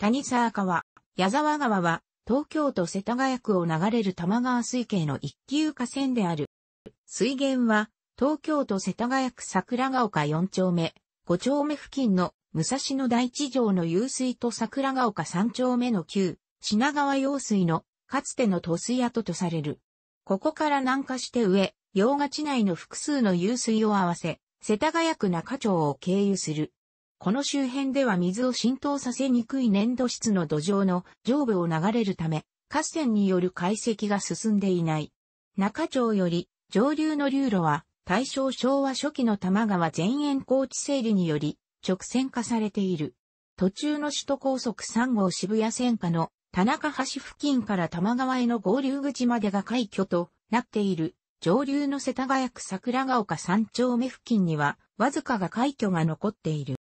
谷沢川、矢沢川は、東京都世田谷区を流れる玉川水系の一級河川である。水源は、東京都世田谷区桜ヶ丘4丁目、5丁目付近の武蔵野大地上の湧水と桜ヶ丘3丁目の旧、品川用水の、かつての都水跡とされる。ここから南下して上、洋賀地内の複数の湧水を合わせ、世田谷区中町を経由する。この周辺では水を浸透させにくい粘土質の土壌の上部を流れるため、河川による解析が進んでいない。中町より上流の流路は大正昭和初期の多摩川前沿高地整理により直線化されている。途中の首都高速3号渋谷線下の田中橋付近から多摩川への合流口までが開挙となっている上流の世田谷区桜ヶ丘3丁目付近にはわずかが開挙が残っている。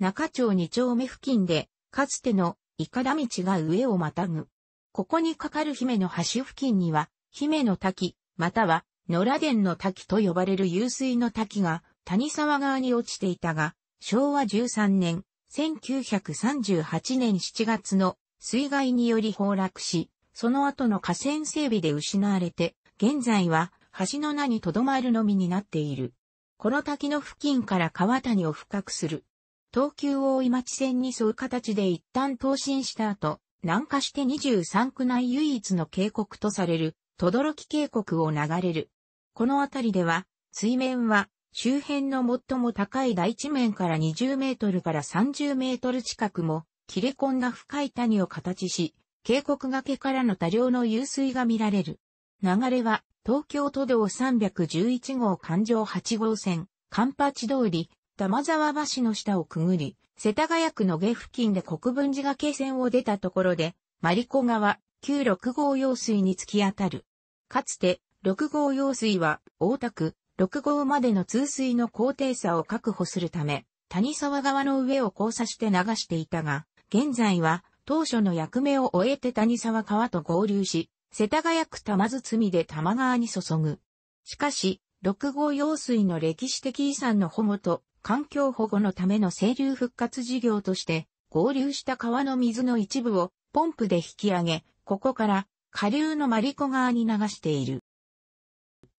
中町二丁目付近で、かつてのいかだ道が上をまたぐ。ここにかかる姫の橋付近には、姫の滝、または野良殿の滝と呼ばれる湧水の滝が谷沢側に落ちていたが、昭和13年、1938年7月の水害により崩落し、その後の河川整備で失われて、現在は橋の名に留まるのみになっている。この滝の付近から川谷を深くする東急大井町線に沿う形で一旦投進した後、南下して23区内唯一の渓谷とされる、轟渓谷を流れる。この辺りでは、水面は、周辺の最も高い大地面から20メートルから30メートル近くも、切れ込んだ深い谷を形し、渓谷崖からの多量の湧水が見られる。流れは、東京都道311号環状8号線、カンパチ通り、玉沢橋の下をくぐり、世田谷区の下付近で国分寺が崖線を出たところで、マリコ川、旧6号用水に突き当たる。かつて、6号用水は、大田区、6号までの通水の高低差を確保するため、谷沢川の上を交差して流していたが、現在は、当初の役目を終えて谷沢川と合流し、世田谷区玉津みで玉川に注ぐ。しかし、6号用水の歴史的遺産の保護と環境保護のための清流復活事業として、合流した川の水の一部をポンプで引き上げ、ここから下流のマリコ川に流している。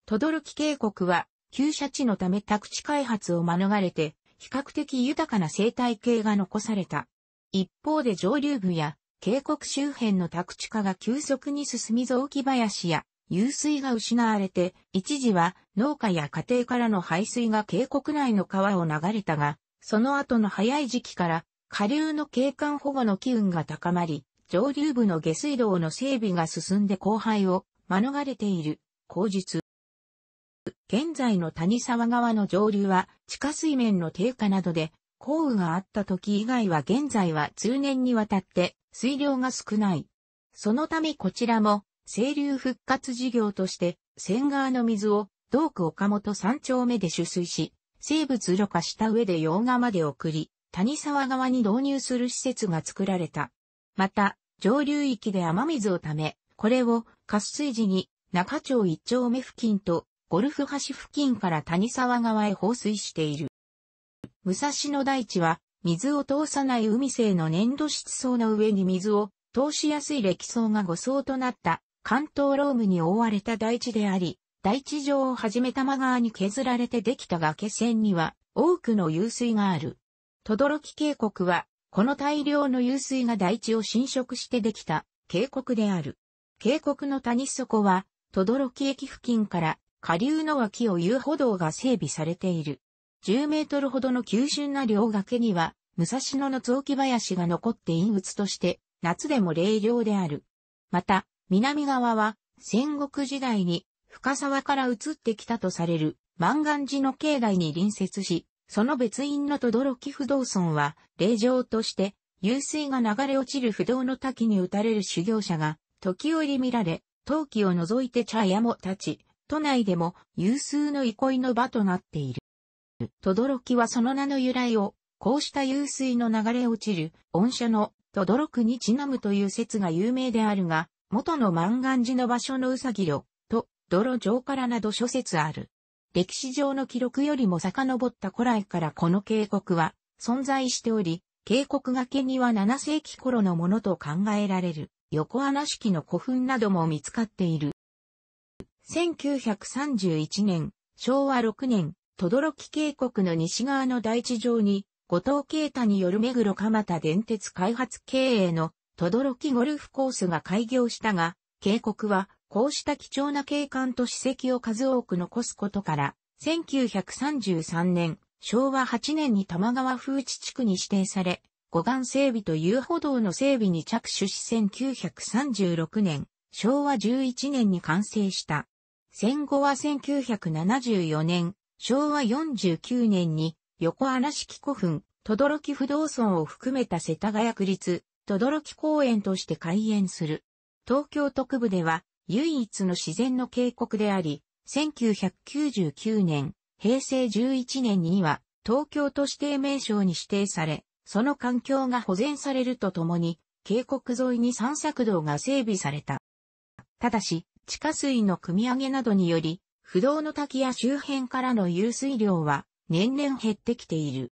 トドルキ渓谷は、旧社地のため宅地開発を免れて、比較的豊かな生態系が残された。一方で上流部や渓谷周辺の宅地化が急速に進み雑木林や湧水が失われて、一時は農家や家庭からの排水が渓谷内の川を流れたが、その後の早い時期から下流の景観保護の機運が高まり、上流部の下水道の整備が進んで荒廃を免れている、口実。現在の谷沢川の上流は地下水面の低下などで降雨があった時以外は現在は通年にわたって水量が少ない。そのためこちらも清流復活事業として、仙川の水を、道区岡本三丁目で取水し、生物ろ過した上で洋画まで送り、谷沢側に導入する施設が作られた。また、上流域で雨水をため、これを滑水時に中町一丁目付近とゴルフ橋付近から谷沢側へ放水している。武蔵野大地は水を通さない海性の粘土質層の上に水を通しやすい歴層が5層となった関東ロームに覆われた大地であり、大地上をはじめ玉川に削られてできた崖線には多くの湧水がある。轟渓谷は、この大量の湧水が大地を侵食してできた渓谷である。渓谷の谷底は、轟駅付近から下流の脇を遊歩道が整備されている。10メートルほどの急峻な両崖には、武蔵野の雑木林が残って陰鬱として、夏でも冷涼である。また、南側は戦国時代に深沢から移ってきたとされる万願寺の境内に隣接し、その別院の轟不動村は、霊場として、湧水が流れ落ちる不動の滝に打たれる修行者が、時折見られ、陶器を除いて茶屋も立ち、都内でも有数の憩いの場となっている。轟はその名の由来を、こうした湧水の流れ落ちる、御社の轟にちなむという説が有名であるが、元の万願寺の場所のうさぎろ、と、泥城からなど諸説ある。歴史上の記録よりも遡った古来からこの渓谷は存在しており、渓谷崖には7世紀頃のものと考えられる横穴式の古墳なども見つかっている。1931年、昭和6年、轟渓谷の西側の大地上に、後藤慶太による目黒蒲田電鉄開発経営の轟ゴルフコースが開業したが、渓谷は、こうした貴重な景観と史跡を数多く残すことから、1933年、昭和8年に玉川風地地区に指定され、護岸整備と遊歩道の整備に着手し1936年、昭和11年に完成した。戦後は1974年、昭和49年に横荒式古墳、轟不動村を含めた世田谷区立どろき公園として開園する。東京特部では唯一の自然の渓谷であり、1999年、平成11年には東京都指定名称に指定され、その環境が保全されるとともに、渓谷沿いに散策道が整備された。ただし、地下水の汲み上げなどにより、不動の滝や周辺からの湧水量は年々減ってきている。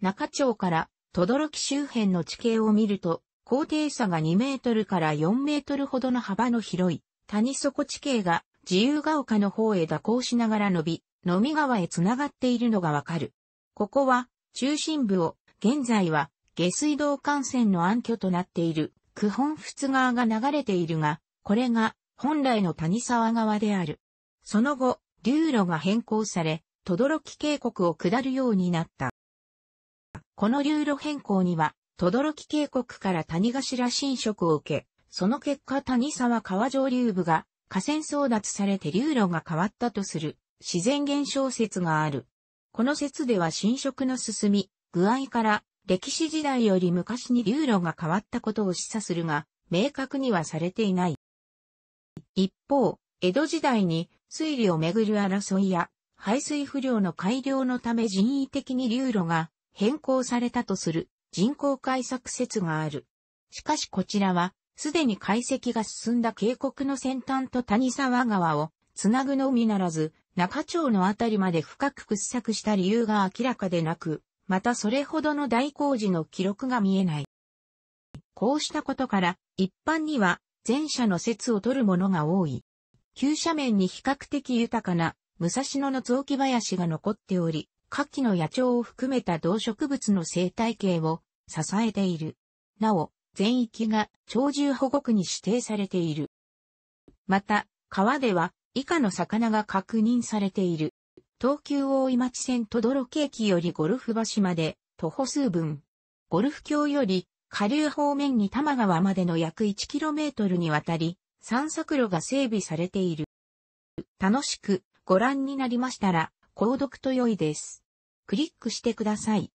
中町から轟周辺の地形を見ると、高低差が2メートルから4メートルほどの幅の広い谷底地形が自由が丘の方へ蛇行しながら伸び、飲み川へ繋がっているのがわかる。ここは中心部を現在は下水道幹線の暗渠となっている九本仏川が流れているが、これが本来の谷沢川である。その後、流路が変更され、轟渓谷を下るようになった。この流路変更には、轟渓谷から谷頭侵食を受け、その結果谷沢川上流部が河川争奪されて流路が変わったとする自然現象説がある。この説では侵食の進み、具合から歴史時代より昔に流路が変わったことを示唆するが、明確にはされていない。一方、江戸時代に水利をめぐる争いや排水不良の改良のため人為的に流路が変更されたとする人工解釈説がある。しかしこちらは、すでに解析が進んだ渓谷の先端と谷沢川をつなぐのみならず、中町のあたりまで深く掘削した理由が明らかでなく、またそれほどの大工事の記録が見えない。こうしたことから、一般には前者の説を取るものが多い。急斜面に比較的豊かな武蔵野の雑木林が残っており、夏季の野鳥を含めた動植物の生態系を支えている。なお、全域が鳥獣保護区に指定されている。また、川では以下の魚が確認されている。東急大井町線とどろけ駅よりゴルフ橋まで徒歩数分。ゴルフ橋より下流方面に多摩川までの約 1km にわたり散策路が整備されている。楽しくご覧になりましたら、購読と良いです。クリックしてください。